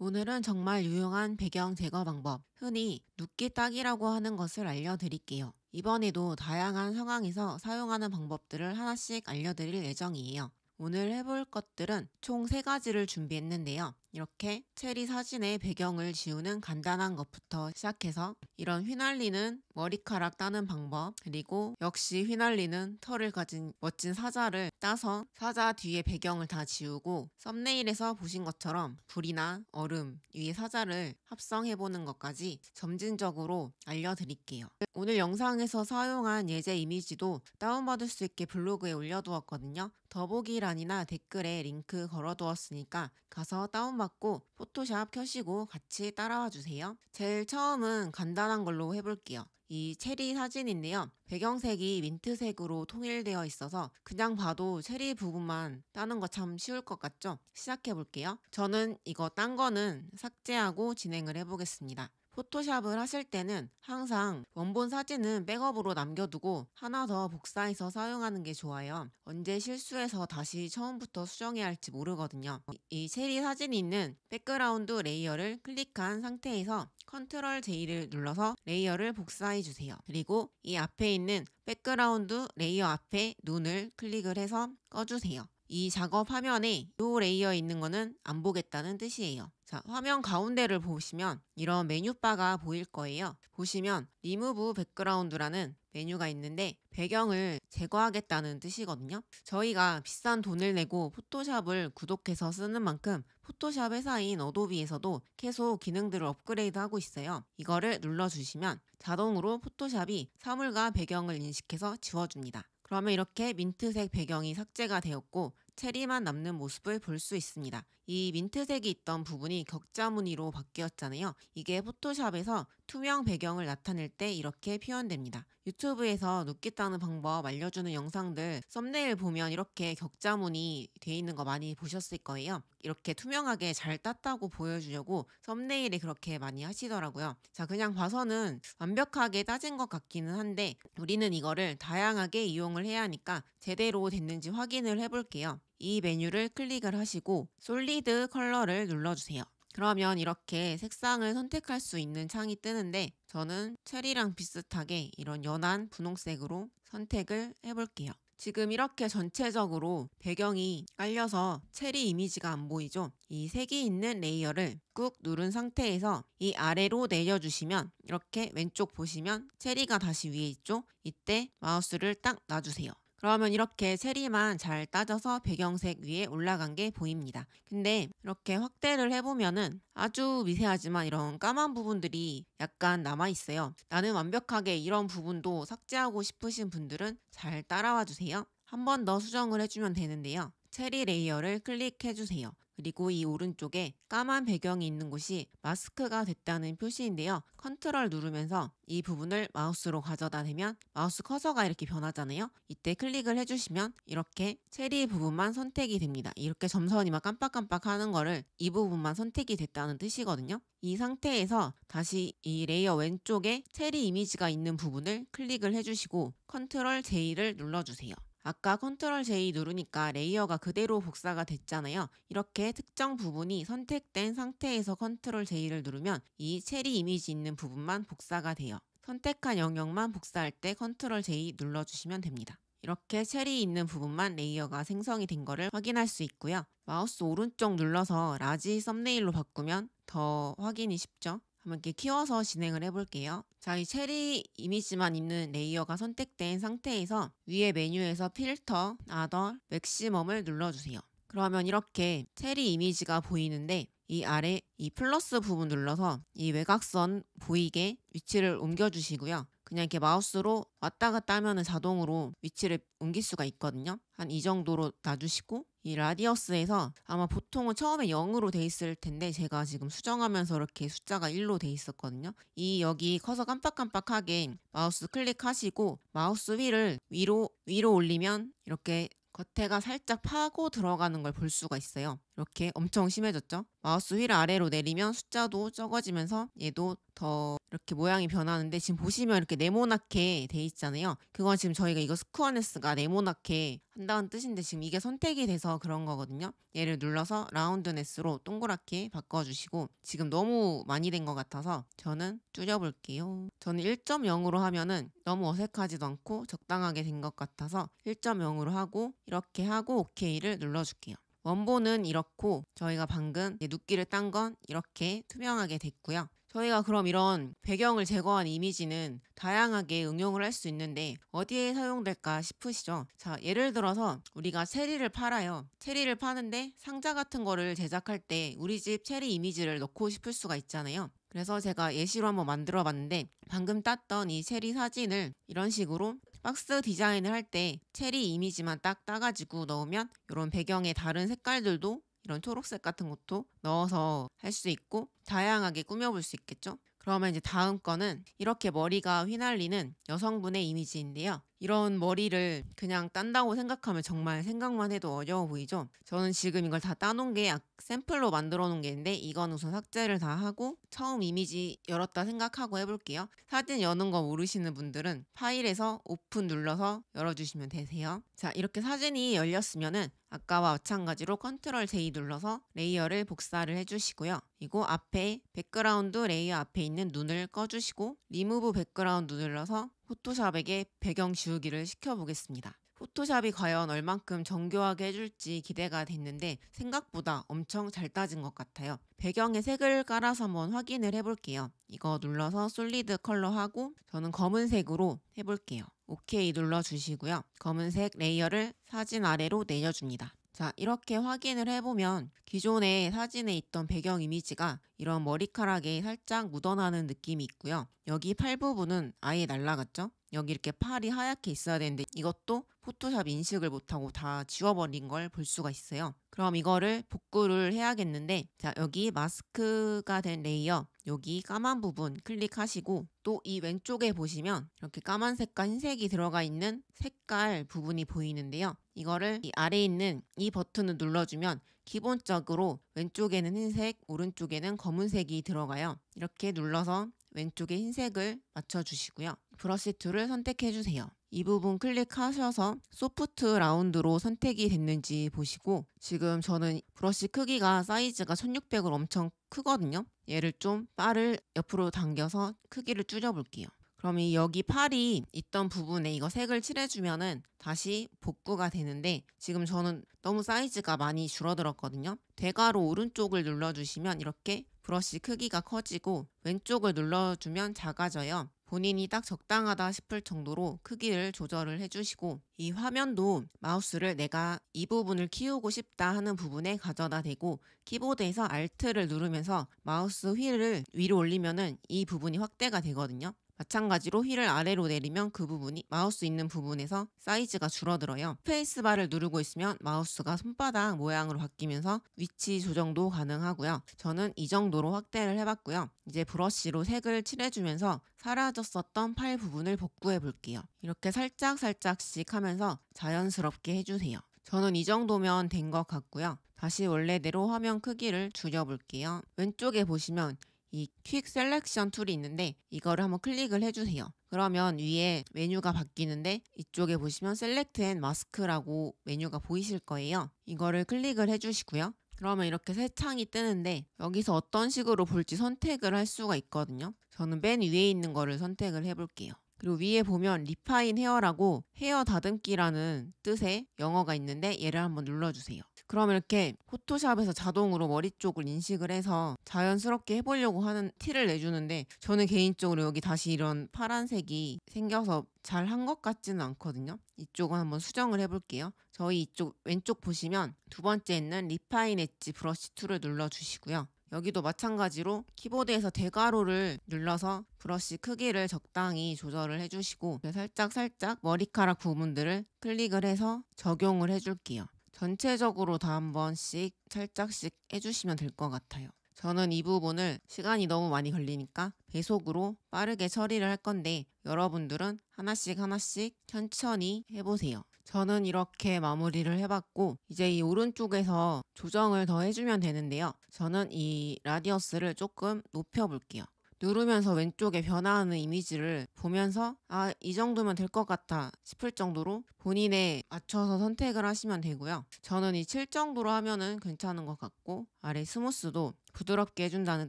오늘은 정말 유용한 배경 제거 방법, 흔히 눕기 딱이라고 하는 것을 알려드릴게요. 이번에도 다양한 상황에서 사용하는 방법들을 하나씩 알려드릴 예정이에요. 오늘 해볼 것들은 총 3가지를 준비했는데요. 이렇게 체리 사진의 배경을 지우는 간단한 것부터 시작해서 이런 휘날리는 머리카락 따는 방법 그리고 역시 휘날리는 털을 가진 멋진 사자를 따서 사자 뒤에 배경을 다 지우고 썸네일에서 보신 것처럼 불이나 얼음 위에 사자를 합성해보는 것까지 점진적으로 알려드릴게요. 오늘 영상에서 사용한 예제 이미지도 다운받을 수 있게 블로그에 올려두었거든요. 더보기란이나 댓글에 링크 걸어두었으니까 가서 다운받고 포토샵 켜시고 같이 따라와 주세요. 제일 처음은 간단한 걸로 해볼게요. 이 체리 사진인데요. 배경색이 민트색으로 통일되어 있어서 그냥 봐도 체리 부분만 따는 거 참 쉬울 것 같죠? 시작해 볼게요. 저는 이거 딴 거는 삭제하고 진행을 해보겠습니다. 포토샵을 하실 때는 항상 원본 사진은 백업으로 남겨두고 하나 더 복사해서 사용하는 게 좋아요. 언제 실수해서 다시 처음부터 수정해야 할지 모르거든요. 이 체리 사진이 있는 백그라운드 레이어를 클릭한 상태에서 컨트롤 J를 눌러서 레이어를 복사해 주세요. 그리고 이 앞에 있는 백그라운드 레이어 앞에 눈을 클릭을 해서 꺼주세요. 이 작업 화면에 이 레이어 있는 거는 안 보겠다는 뜻이에요. 자, 화면 가운데를 보시면 이런 메뉴바가 보일 거예요. 보시면 리무브 백그라운드라는 메뉴가 있는데 배경을 제거하겠다는 뜻이거든요. 저희가 비싼 돈을 내고 포토샵을 구독해서 쓰는 만큼 포토샵 회사인 어도비에서도 계속 기능들을 업그레이드하고 있어요. 이거를 눌러주시면 자동으로 포토샵이 사물과 배경을 인식해서 지워줍니다. 그러면 이렇게 민트색 배경이 삭제가 되었고 체리만 남는 모습을 볼 수 있습니다. 이 민트색이 있던 부분이 격자 무늬로 바뀌었잖아요. 이게 포토샵에서 투명 배경을 나타낼 때 이렇게 표현됩니다. 유튜브에서 눕기 따는 방법 알려주는 영상들 썸네일 보면 이렇게 격자 무늬 돼 있는 거 많이 보셨을 거예요. 이렇게 투명하게 잘 땄다고 보여주려고 썸네일에 그렇게 많이 하시더라고요. 자, 그냥 봐서는 완벽하게 따진 것 같기는 한데 우리는 이거를 다양하게 이용을 해야 하니까 제대로 됐는지 확인을 해볼게요. 이 메뉴를 클릭을 하시고 솔리드 컬러를 눌러주세요. 그러면 이렇게 색상을 선택할 수 있는 창이 뜨는데 저는 체리랑 비슷하게 이런 연한 분홍색으로 선택을 해볼게요. 지금 이렇게 전체적으로 배경이 깔려서 체리 이미지가 안 보이죠? 이 색이 있는 레이어를 꾹 누른 상태에서 이 아래로 내려주시면 이렇게 왼쪽 보시면 체리가 다시 위에 있죠? 이때 마우스를 딱 놔주세요. 그러면 이렇게 체리만잘 따져서 배경색 위에 올라간 게 보입니다. 근데 이렇게 확대를 해보면은 아주 미세하지만 이런 까만 부분들이 약간 남아있어요. 나는 완벽하게 이런 부분도 삭제하고 싶으신 분들은 잘 따라와 주세요. 한 번 더 수정을 해주면 되는데요. 체리 레이어를 클릭해주세요. 그리고 이 오른쪽에 까만 배경이 있는 곳이 마스크가 됐다는 표시인데요. 컨트롤 누르면서 이 부분을 마우스로 가져다 대면 마우스 커서가 이렇게 변하잖아요. 이때 클릭을 해주시면 이렇게 체리 부분만 선택이 됩니다. 이렇게 점선이 막 깜빡깜빡 하는 거를 이 부분만 선택이 됐다는 뜻이거든요. 이 상태에서 다시 이 레이어 왼쪽에 체리 이미지가 있는 부분을 클릭을 해주시고 컨트롤 J를 눌러주세요. 아까 컨트롤 J 누르니까 레이어가 그대로 복사가 됐잖아요. 이렇게 특정 부분이 선택된 상태에서 컨트롤 J를 누르면 이 체리 이미지 있는 부분만 복사가 돼요. 선택한 영역만 복사할 때 컨트롤 J 눌러주시면 됩니다. 이렇게 체리 있는 부분만 레이어가 생성이 된 거를 확인할 수 있고요. 마우스 오른쪽 눌러서 라지 썸네일로 바꾸면 더 확인이 쉽죠? 한번 이렇게 키워서 진행을 해볼게요. 자, 이 체리 이미지만 있는 레이어가 선택된 상태에서 위에 메뉴에서 필터, 아더, 맥시멈을 눌러주세요. 그러면 이렇게 체리 이미지가 보이는데 이 아래 이 플러스 부분 눌러서 이 외곽선 보이게 위치를 옮겨주시고요. 그냥 이렇게 마우스로 왔다 갔다 하면 자동으로 위치를 옮길 수가 있거든요. 한 이 정도로 놔주시고 이 라디어스에서 아마 보통은 처음에 0으로 돼 있을 텐데 제가 지금 수정하면서 이렇게 숫자가 1로 돼 있었거든요. 이 여기 커서 깜빡깜빡하게 마우스 클릭하시고 마우스 위를 위로 위로 올리면 이렇게 겉에가 살짝 파고 들어가는 걸 볼 수가 있어요. 이렇게 엄청 심해졌죠. 마우스 휠 아래로 내리면 숫자도 적어지면서 얘도 더 이렇게 모양이 변하는데 지금 보시면 이렇게 네모나게 돼 있잖아요. 그건 지금 저희가 이거 스쿠어네스가 네모나게 한다는 뜻인데 지금 이게 선택이 돼서 그런 거거든요. 얘를 눌러서 라운드네스로 동그랗게 바꿔주시고 지금 너무 많이 된 것 같아서 저는 줄여볼게요. 저는 1.0으로 하면은 너무 어색하지도 않고 적당하게 된 것 같아서 1.0으로 하고 이렇게 하고 OK를 눌러줄게요. 원본은 이렇고 저희가 방금 눕기를 딴 건 이렇게 투명하게 됐고요. 저희가 그럼 이런 배경을 제거한 이미지는 다양하게 응용을 할 수 있는데 어디에 사용될까 싶으시죠? 자, 예를 들어서 우리가 체리를 팔아요. 체리를 파는데 상자 같은 거를 제작할 때 우리 집 체리 이미지를 넣고 싶을 수가 있잖아요. 그래서 제가 예시로 한번 만들어 봤는데 방금 땄던 이 체리 사진을 이런 식으로 박스 디자인을 할 때 체리 이미지만 딱 따가지고 넣으면 이런 배경의 다른 색깔들도 이런 초록색 같은 것도 넣어서 할 수 있고 다양하게 꾸며볼 수 있겠죠? 그러면 이제 다음 거는 이렇게 머리가 휘날리는 여성분의 이미지인데요. 이런 머리를 그냥 딴다고 생각하면 정말 생각만 해도 어려워 보이죠? 저는 지금 이걸 다 따놓은 게 샘플로 만들어 놓은 게 있는데 이건 우선 삭제를 다 하고 처음 이미지 열었다 생각하고 해볼게요. 사진 여는 거 모르시는 분들은 파일에서 오픈 눌러서 열어주시면 되세요. 자 이렇게 사진이 열렸으면은 아까와 마찬가지로 컨트롤 J 눌러서 레이어를 복사를 해주시고요. 그리고 앞에 백그라운드 레이어 앞에 있는 눈을 꺼주시고 리무브 백그라운드 눌러서 포토샵에게 배경 지우기를 시켜보겠습니다. 포토샵이 과연 얼만큼 정교하게 해줄지 기대가 됐는데 생각보다 엄청 잘 따진 것 같아요. 배경에 색을 깔아서 한번 확인을 해볼게요. 이거 눌러서 솔리드 컬러 하고 저는 검은색으로 해볼게요. 오케이 눌러주시고요. 검은색 레이어를 사진 아래로 내려줍니다. 자, 이렇게 확인을 해보면 기존에 사진에 있던 배경 이미지가 이런 머리카락에 살짝 묻어나는 느낌이 있고요. 여기 팔 부분은 아예 날라갔죠? 여기 이렇게 팔이 하얗게 있어야 되는데 이것도 포토샵 인식을 못하고 다 지워버린 걸 볼 수가 있어요. 그럼 이거를 복구를 해야겠는데 자 여기 마스크가 된 레이어 여기 까만 부분 클릭하시고 또 이 왼쪽에 보시면 이렇게 까만색과 흰색이 들어가 있는 색깔 부분이 보이는데요. 이거를 이 아래에 있는 이 버튼을 눌러주면 기본적으로 왼쪽에는 흰색, 오른쪽에는 검은색이 들어가요. 이렇게 눌러서 왼쪽에 흰색을 맞춰주시고요. 브러시 툴을 선택해 주세요. 이 부분 클릭하셔서 소프트 라운드로 선택이 됐는지 보시고 지금 저는 브러쉬 크기가 사이즈가 1600으로 엄청 크거든요. 얘를 좀 빠를 옆으로 당겨서 크기를 줄여볼게요. 그럼면 여기 팔이 있던 부분에 이거 색을 칠해주면은 다시 복구가 되는데 지금 저는 너무 사이즈가 많이 줄어들었거든요. 대괄호 오른쪽을 눌러주시면 이렇게 브러쉬 크기가 커지고 왼쪽을 눌러주면 작아져요. 본인이 딱 적당하다 싶을 정도로 크기를 조절을 해주시고 이 화면도 마우스를 내가 이 부분을 키우고 싶다 하는 부분에 가져다 대고 키보드에서 Alt를 누르면서 마우스 휠을 위로 올리면은 이 부분이 확대가 되거든요. 마찬가지로 휠을 아래로 내리면 그 부분이 마우스 있는 부분에서 사이즈가 줄어들어요. 스페이스바를 누르고 있으면 마우스가 손바닥 모양으로 바뀌면서 위치 조정도 가능하고요. 저는 이 정도로 확대를 해봤고요. 이제 브러쉬로 색을 칠해주면서 사라졌었던 팔 부분을 복구해 볼게요. 이렇게 살짝살짝씩 하면서 자연스럽게 해주세요. 저는 이 정도면 된 것 같고요. 다시 원래대로 화면 크기를 줄여볼게요. 왼쪽에 보시면 이퀵 셀렉션 툴이 있는데 이거를 한번 클릭을 해주세요. 그러면 위에 메뉴가 바뀌는데 이쪽에 보시면 셀렉트 앤 마스크라고 메뉴가 보이실 거예요. 이거를 클릭을 해주시고요. 그러면 이렇게 새 창이 뜨는데 여기서 어떤 식으로 볼지 선택을 할 수가 있거든요. 저는 맨 위에 있는 거를 선택을 해볼게요. 그리고 위에 보면 리파인 헤어라고 헤어 다듬기라는 뜻의 영어가 있는데 얘를 한번 눌러주세요. 그럼 이렇게 포토샵에서 자동으로 머리 쪽을 인식을 해서 자연스럽게 해보려고 하는 티를 내주는데 저는 개인적으로 여기 다시 이런 파란색이 생겨서 잘 한 것 같지는 않거든요. 이쪽은 한번 수정을 해볼게요. 저희 이쪽 왼쪽 보시면 두 번째 있는 리파인 엣지 브러쉬 툴을 눌러주시고요. 여기도 마찬가지로 키보드에서 대괄호를 눌러서 브러쉬 크기를 적당히 조절을 해주시고 살짝살짝 살짝 머리카락 부분들을 클릭을 해서 적용을 해줄게요. 전체적으로 다 한 번씩 살짝씩 해주시면 될 것 같아요. 저는 이 부분을 시간이 너무 많이 걸리니까 배속으로 빠르게 처리를 할 건데 여러분들은 하나씩 하나씩 천천히 해보세요. 저는 이렇게 마무리를 해봤고 이제 이 오른쪽에서 조정을 더 해주면 되는데요. 저는 이 라디어스를 조금 높여볼게요. 누르면서 왼쪽에 변화하는 이미지를 보면서 아, 이 정도면 될 것 같아 싶을 정도로 본인에 맞춰서 선택을 하시면 되고요. 저는 이 7 정도로 하면은 괜찮은 것 같고 아래 스무스도 부드럽게 해준다는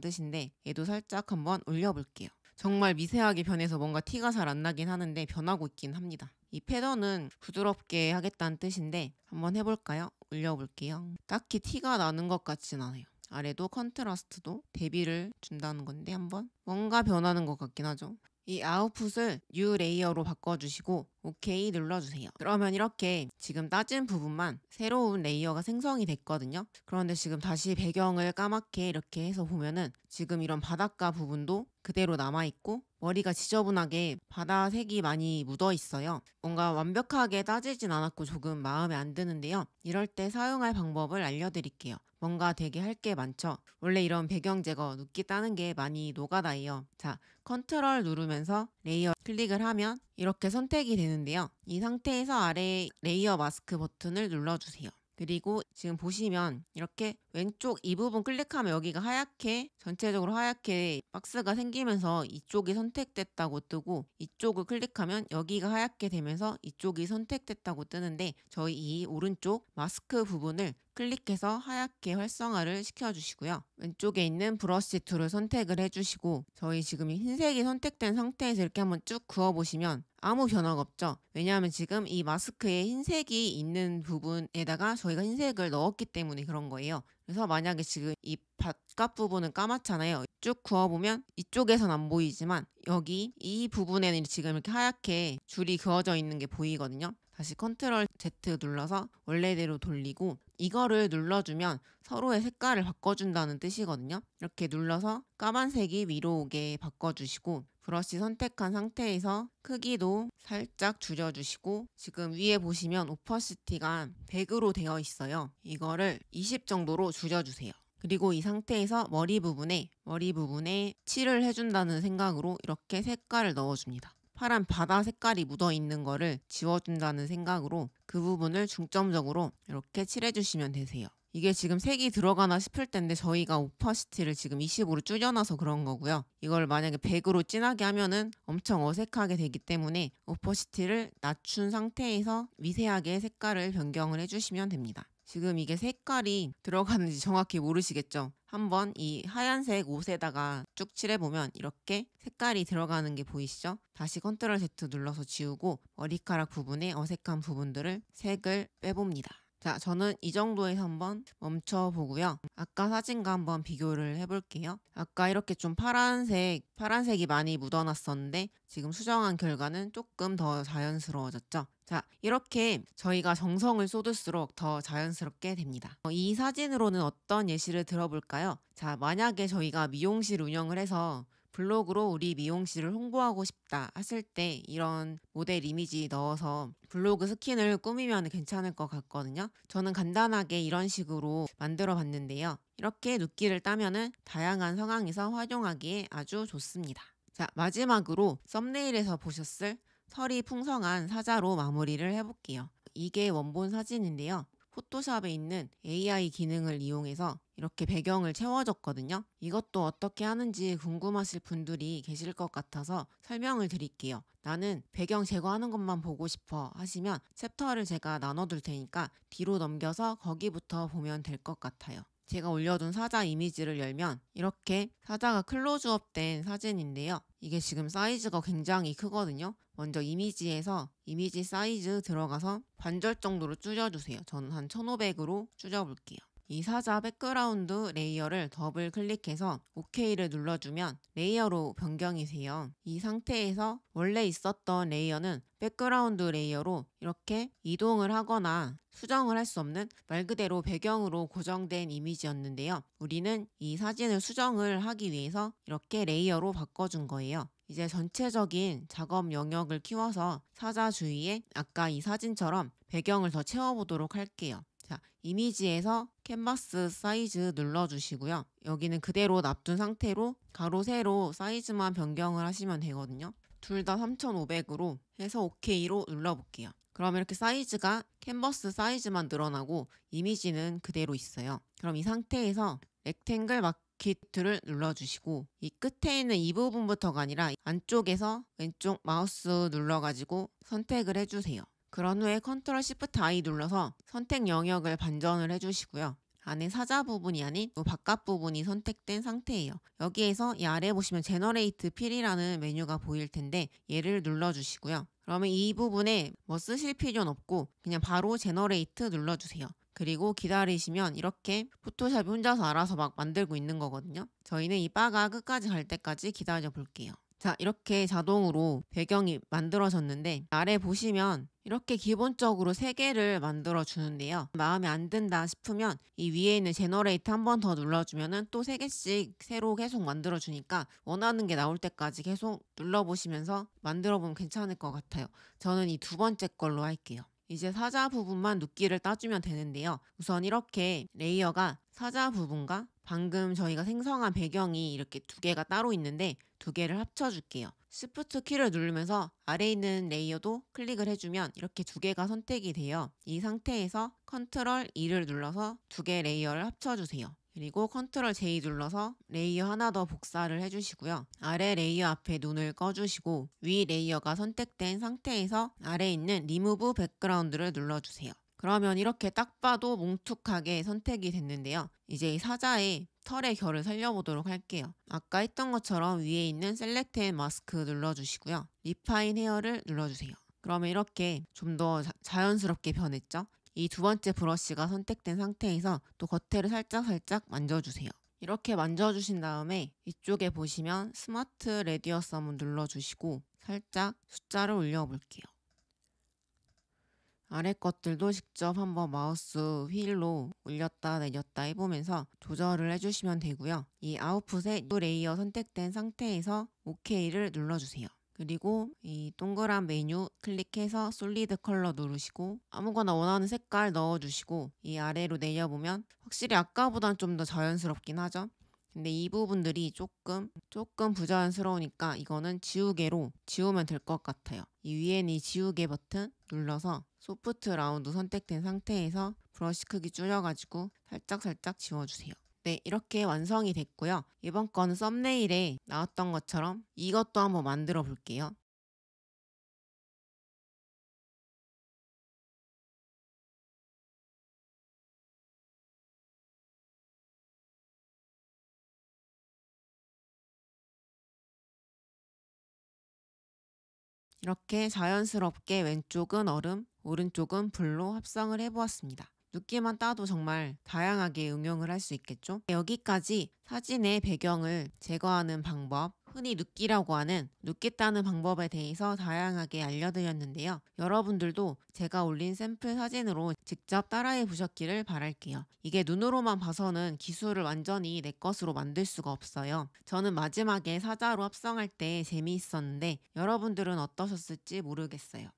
뜻인데 얘도 살짝 한번 올려볼게요. 정말 미세하게 변해서 뭔가 티가 잘 안 나긴 하는데 변하고 있긴 합니다. 이 패턴은 부드럽게 하겠다는 뜻인데 한번 해볼까요? 올려볼게요. 딱히 티가 나는 것 같진 않아요. 아래도 컨트라스트도 대비를 준다는 건데 한번 뭔가 변하는 것 같긴 하죠. 이 아웃풋을 n 레이어로 바꿔주시고 OK 눌러주세요. 그러면 이렇게 지금 따진 부분만 새로운 레이어가 생성이 됐거든요. 그런데 지금 다시 배경을 까맣게 이렇게 해서 보면은 지금 이런 바닷가 부분도 그대로 남아있고 머리가 지저분하게 바다색이 많이 묻어 있어요. 뭔가 완벽하게 따지진 않았고 조금 마음에 안 드는데요. 이럴 때 사용할 방법을 알려드릴게요. 뭔가 되게 할 게 많죠. 원래 이런 배경 제거 눕기 따는 게 많이 노가다예요. 자, 컨트롤 누르면서 레이어 클릭을 하면 이렇게 선택이 되는데요. 이 상태에서 아래 레이어 마스크 버튼을 눌러주세요. 그리고 지금 보시면 이렇게 왼쪽 이 부분 클릭하면 여기가 하얗게 전체적으로 하얗게 박스가 생기면서 이쪽이 선택됐다고 뜨고 이쪽을 클릭하면 여기가 하얗게 되면서 이쪽이 선택됐다고 뜨는데 저희 이 오른쪽 마스크 부분을 클릭해서 하얗게 활성화를 시켜주시고요. 왼쪽에 있는 브러시 툴을 선택을 해주시고 저희 지금 흰색이 선택된 상태에서 이렇게 한번 쭉 그어보시면 아무 변화가 없죠. 왜냐하면 지금 이 마스크에 흰색이 있는 부분에다가 저희가 흰색을 넣었기 때문에 그런 거예요. 그래서 만약에 지금 이 바깥 부분은 까맣잖아요. 쭉 그어보면 이쪽에선 안 보이지만 여기 이 부분에는 지금 이렇게 하얗게 줄이 그어져 있는 게 보이거든요. 다시 컨트롤 Z 눌러서 원래대로 돌리고 이거를 눌러주면 서로의 색깔을 바꿔준다는 뜻이거든요. 이렇게 눌러서 까만색이 위로 오게 바꿔주시고 브러쉬 선택한 상태에서 크기도 살짝 줄여주시고 지금 위에 보시면 오퍼시티가 100으로 되어 있어요. 이거를 20 정도로 줄여주세요. 그리고 이 상태에서 머리 부분에 머리 부분에 칠을 해준다는 생각으로 이렇게 색깔을 넣어줍니다. 파란 바다 색깔이 묻어 있는 거를 지워준다는 생각으로 그 부분을 중점적으로 이렇게 칠해주시면 되세요. 이게 지금 색이 들어가나 싶을 텐데 저희가 오퍼시티를 지금 20으로 줄여놔서 그런 거고요. 이걸 만약에 100으로 진하게 하면은 엄청 어색하게 되기 때문에 오퍼시티를 낮춘 상태에서 미세하게 색깔을 변경을 해주시면 됩니다. 지금 이게 색깔이 들어가는지 정확히 모르시겠죠? 한번 이 하얀색 옷에다가 쭉 칠해보면 이렇게 색깔이 들어가는 게 보이시죠? 다시 컨트롤 Z 눌러서 지우고 머리카락 부분에 어색한 부분들을 색을 빼봅니다. 자, 저는 이 정도에서 한번 멈춰보고요. 아까 사진과 한번 비교를 해볼게요. 아까 이렇게 좀 파란색, 파란색이 많이 묻어났었는데 지금 수정한 결과는 조금 더 자연스러워졌죠. 자, 이렇게 저희가 정성을 쏟을수록 더 자연스럽게 됩니다. 어, 이 사진으로는 어떤 예시를 들어볼까요? 자, 만약에 저희가 미용실 운영을 해서 블로그로 우리 미용실을 홍보하고 싶다 했을 때 이런 모델 이미지 넣어서 블로그 스킨을 꾸미면 괜찮을 것 같거든요. 저는 간단하게 이런 식으로 만들어 봤는데요. 이렇게 눕기를 따면은 다양한 상황에서 활용하기에 아주 좋습니다. 자, 마지막으로 썸네일에서 보셨을 설이 풍성한 사자로 마무리를 해볼게요. 이게 원본 사진인데요. 포토샵에 있는 AI 기능을 이용해서 이렇게 배경을 채워줬거든요. 이것도 어떻게 하는지 궁금하실 분들이 계실 것 같아서 설명을 드릴게요. 나는 배경 제거하는 것만 보고 싶어 하시면 챕터를 제가 나눠둘 테니까 뒤로 넘겨서 거기부터 보면 될 것 같아요. 제가 올려둔 사자 이미지를 열면 이렇게 사자가 클로즈업 된 사진인데요. 이게 지금 사이즈가 굉장히 크거든요. 먼저 이미지에서 이미지 사이즈 들어가서 관절 정도로 줄여주세요. 저는 한 1500으로 줄여볼게요. 이 사자 백그라운드 레이어를 더블 클릭해서 OK를 눌러주면 레이어로 변경이 세요이 상태에서 원래 있었던 레이어는 백그라운드 레이어로 이렇게 이동을 하거나 수정을 할 수 없는 말 그대로 배경으로 고정된 이미지였는데요. 우리는 이 사진을 수정을 하기 위해서 이렇게 레이어로 바꿔준 거예요. 이제 전체적인 작업 영역을 키워서 사자 주위에 아까 이 사진처럼 배경을 더 채워보도록 할게요. 자, 이미지에서 캔버스 사이즈 눌러주시고요. 여기는 그대로 납둔 상태로 가로, 세로 사이즈만 변경을 하시면 되거든요. 둘 다 3,500으로 해서 OK로 눌러볼게요. 그럼 이렇게 사이즈가 캔버스 사이즈만 늘어나고 이미지는 그대로 있어요. 그럼 이 상태에서 렉탱글 마키 툴을 눌러주시고 이 끝에 있는 이 부분부터가 아니라 안쪽에서 왼쪽 마우스 눌러가지고 선택을 해주세요. 그런 후에 컨트롤 시프트 I 눌러서 선택 영역을 반전을 해주시고요. 안에 사자 부분이 아닌 바깥 부분이 선택된 상태예요. 여기에서 이 아래 보시면 제너레이트 필이라는 메뉴가 보일 텐데 얘를 눌러주시고요. 그러면 이 부분에 뭐 쓰실 필요는 없고 그냥 바로 제너레이트 눌러주세요. 그리고 기다리시면 이렇게 포토샵이 혼자서 알아서 막 만들고 있는 거거든요. 저희는 이 바가 끝까지 갈 때까지 기다려 볼게요. 자 이렇게 자동으로 배경이 만들어졌는데 아래 보시면 이렇게 기본적으로 3개를 만들어 주는데요 마음에 안 든다 싶으면 이 위에 있는 제너레이트 한 번 더 눌러주면 또 3개씩 새로 계속 만들어 주니까 원하는 게 나올 때까지 계속 눌러보시면서 만들어 보면 괜찮을 것 같아요 저는 이 두 번째 걸로 할게요 이제 사자 부분만 눕기를 따주면 되는데요. 우선 이렇게 레이어가 사자 부분과 방금 저희가 생성한 배경이 이렇게 두 개가 따로 있는데 두 개를 합쳐줄게요. Shift 키를 누르면서 아래 있는 레이어도 클릭을 해주면 이렇게 두 개가 선택이 돼요. 이 상태에서 Ctrl E를 눌러서 두 개 레이어를 합쳐주세요. 그리고 Ctrl J 눌러서 레이어 하나 더 복사를 해주시고요. 아래 레이어 앞에 눈을 꺼주시고 위 레이어가 선택된 상태에서 아래 있는 Remove Background를 눌러주세요. 그러면 이렇게 딱 봐도 뭉툭하게 선택이 됐는데요. 이제 이 사자의 털의 결을 살려보도록 할게요. 아까 했던 것처럼 위에 있는 셀렉트 앤 마스크 눌러주시고요. 리파인 헤어를 눌러주세요. 그러면 이렇게 좀 더 자연스럽게 변했죠? 이 두 번째 브러쉬가 선택된 상태에서 또 겉에를 살짝살짝 만져주세요. 이렇게 만져주신 다음에 이쪽에 보시면 스마트 레디어썸을 눌러주시고 살짝 숫자를 올려볼게요. 아래 것들도 직접 한번 마우스 휠로 올렸다 내렸다 해보면서 조절을 해주시면 되고요. 이 아웃풋의 이 레이어 선택된 상태에서 OK를 눌러주세요. 그리고 이 동그란 메뉴 클릭해서 솔리드 컬러 누르시고 아무거나 원하는 색깔 넣어주시고 이 아래로 내려보면 확실히 아까보단 좀 더 자연스럽긴 하죠. 근데 이 부분들이 조금 조금 부자연스러우니까 이거는 지우개로 지우면 될 것 같아요. 이위에이 지우개 버튼 눌러서 소프트 라운드 선택된 상태에서 브러쉬 크기 줄여가지고 살짝살짝 살짝 지워주세요. 네, 이렇게 완성이 됐고요. 이번 거는 썸네일에 나왔던 것처럼 이것도 한번 만들어 볼게요. 이렇게 자연스럽게 왼쪽은 얼음, 오른쪽은 불로 합성을 해보았습니다. 눕기만 따도 정말 다양하게 응용을 할 수 있겠죠? 여기까지 사진의 배경을 제거하는 방법, 흔히 눕기라고 하는 눕기 따는 방법에 대해서 다양하게 알려드렸는데요. 여러분들도 제가 올린 샘플 사진으로 직접 따라해 보셨기를 바랄게요. 이게 눈으로만 봐서는 기술을 완전히 내 것으로 만들 수가 없어요. 저는 마지막에 사자로 합성할 때 재미있었는데 여러분들은 어떠셨을지 모르겠어요.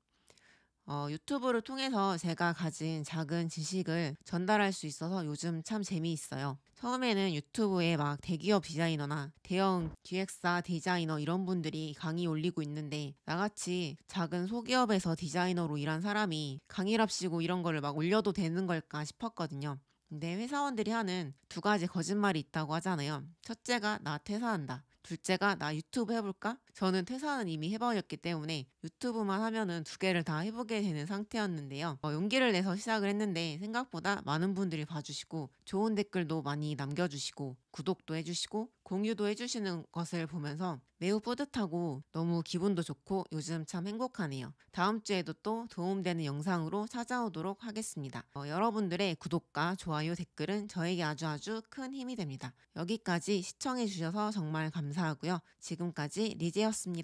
어, 유튜브를 통해서 제가 가진 작은 지식을 전달할 수 있어서 요즘 참 재미있어요. 처음에는 유튜브에 막 대기업 디자이너나 대형 기획사 디자이너 이런 분들이 강의 올리고 있는데 나같이 작은 소기업에서 디자이너로 일한 사람이 강의랍시고 이런 거를 막 올려도 되는 걸까 싶었거든요. 근데 회사원들이 하는 두 가지 거짓말이 있다고 하잖아요. 첫째가 나 퇴사한다. 둘째가 나 유튜브 해볼까? 저는 퇴사는 이미 해버렸기 때문에 유튜브만 하면은 두 개를 다 해보게 되는 상태였는데요. 어, 용기를 내서 시작을 했는데 생각보다 많은 분들이 봐주시고 좋은 댓글도 많이 남겨주시고 구독도 해주시고 공유도 해주시는 것을 보면서 매우 뿌듯하고 너무 기분도 좋고 요즘 참 행복하네요. 다음 주에도 또 도움되는 영상으로 찾아오도록 하겠습니다. 어, 여러분들의 구독과 좋아요, 댓글은 저에게 아주 아주 큰 힘이 됩니다. 여기까지 시청해주셔서 정말 감사하고요. 지금까지 리지 이었습니다